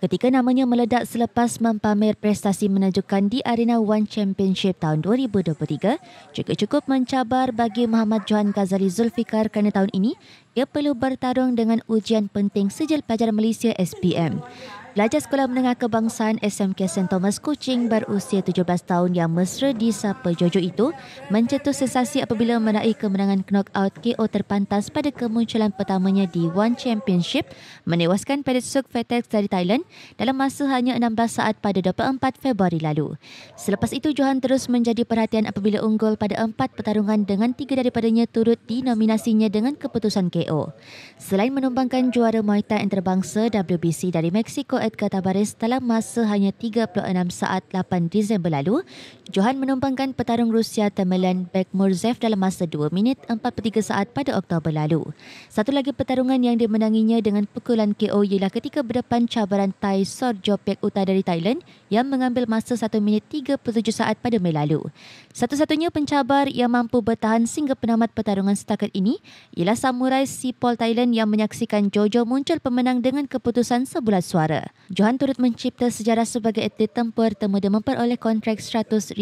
Ketika namanya meledak selepas mempamer prestasi menunjukkan di arena One Championship tahun 2023, juga cukup mencabar bagi Muhammad Johan Ghazali Zulfikar kerana tahun ini ia perlu bertarung dengan ujian penting sejel pelajar Malaysia SPM. Pelajar Sekolah Menengah Kebangsaan SMK St. Thomas Kuching berusia 17 tahun yang mesra di Sapa Jojo itu mencetus sensasi apabila meraih kemenangan knockout KO terpantas pada kemunculan pertamanya di One Championship menewaskan Petsuk Fetex dari Thailand dalam masa hanya 16 saat pada 24 Februari lalu. Selepas itu, Johan terus menjadi perhatian apabila unggul pada empat pertarungan dengan tiga daripadanya turut dinominasinya dengan keputusan KO. Selain menumbangkan juara Muay Thai antarabangsa WBC dari Mexico Edgar Tabares dalam masa hanya 36 saat 8 Disember lalu. Johan menumpangkan petarung Rusia Tamerlan Bekmurzev dalam masa 2 minit 43 saat pada Oktober lalu. Satu lagi pertarungan yang dimenanginya dengan pukulan KO ialah ketika berdepan cabaran Thai Sor Sorjopek Uta dari Thailand yang mengambil masa 1 minit 37 saat pada Mei lalu. Satu-satunya pencabar yang mampu bertahan sehingga penamat pertarungan setakat ini ialah samurai Sipol Thailand yang menyaksikan Jojo muncul pemenang dengan keputusan sebulat suara. Johan turut mencipta sejarah sebagai atlet tempur termuda memperoleh kontrak $100,000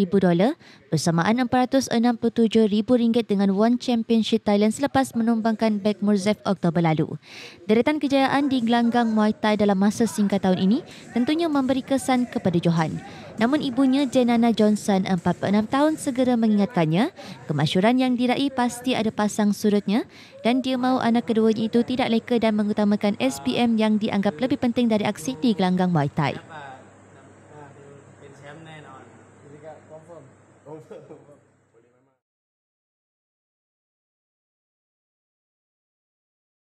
bersamaan RM467,000 dengan One Championship Thailand selepas menumbangkan Beg Murzef Oktober lalu. Deretan kejayaan di gelanggang Muay Thai dalam masa singkat tahun ini tentunya memberi kesan kepada Johan. Namun ibunya Jenana Johnson, 46 tahun, segera mengingatkannya, kemasyuran yang diraih pasti ada pasang surutnya dan dia mahu anak keduanya itu tidak leka dan mengutamakan SPM yang dianggap lebih penting dari aksi di gelanggang Muay Thai เป็นแชมป์แน่นอน